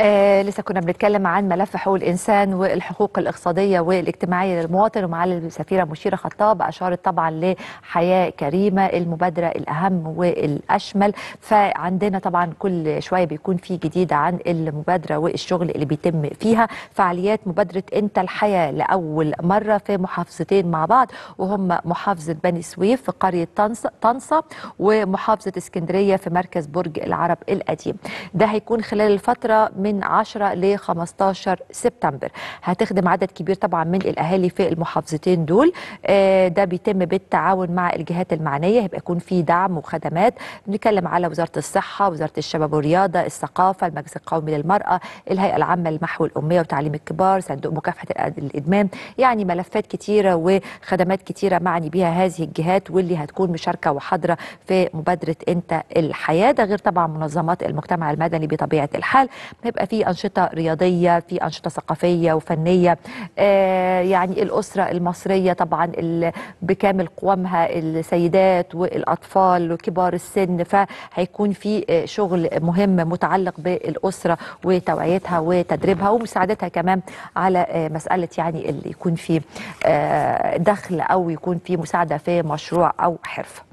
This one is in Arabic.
آه لسه كنا بنتكلم عن ملف حقوق الانسان والحقوق الاقتصاديه والاجتماعيه للمواطن ومعالي السفيره مشيره خطاب اشارت طبعا لحياه كريمه المبادره الاهم والاشمل فعندنا طبعا كل شويه بيكون في جديد عن المبادره والشغل اللي بيتم فيها فعاليات مبادره انت الحياه لاول مره في محافظتين مع بعض وهم محافظه بني سويف في قريه طنسا طنسا ومحافظه اسكندريه في مركز برج العرب القديم ده هيكون خلال الفتره من 10 ل 15 سبتمبر هتخدم عدد كبير طبعا من الاهالي في المحافظتين دول آه، ده بيتم بالتعاون مع الجهات المعنيه هيبقى يكون في دعم وخدمات بنتكلم على وزاره الصحه وزاره الشباب والرياضه الثقافه المجلس القومي للمراه الهيئه العامه للمحو الاميه وتعليم الكبار صندوق مكافحه الادمان يعني ملفات كتيره وخدمات كتيره معني بها هذه الجهات واللي هتكون مشاركه وحاضره في مبادره انت الحياه ده غير طبعا منظمات المجتمع المدني بطبيعه الحال هيبقى يبقى في أنشطة رياضية في أنشطة ثقافية وفنية آه، يعني الأسرة المصرية طبعا بكامل قوامها السيدات والأطفال وكبار السن فهيكون في آه، شغل مهم متعلق بالأسرة وتوعيتها وتدريبها ومساعدتها كمان على آه، مسألة يعني اللي يكون في دخل أو يكون في مساعدة في مشروع أو حرفة